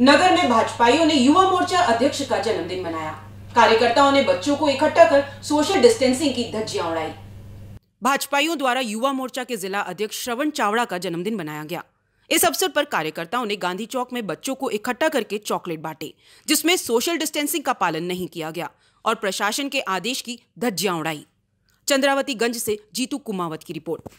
नगर में भाजपाइयों ने युवा मोर्चा अध्यक्ष का जन्मदिन मनाया कार्यकर्ताओं ने बच्चों को इकट्ठा कर सोशल डिस्टेंसिंग की धज्जियां उड़ाई भाजपाइयों द्वारा युवा मोर्चा के जिला अध्यक्ष श्रवण चावड़ा का जन्मदिन मनाया गया इस अवसर पर कार्यकर्ताओं ने गांधी चौक में बच्चों को इकट्ठा करके चॉकलेट बांटे जिसमें सोशल डिस्टेंसिंग का पालन नहीं किया गया और प्रशासन के आदेश की धज्जियां उड़ाई चंद्रावती गंज से जीतू कुमावत की रिपोर्ट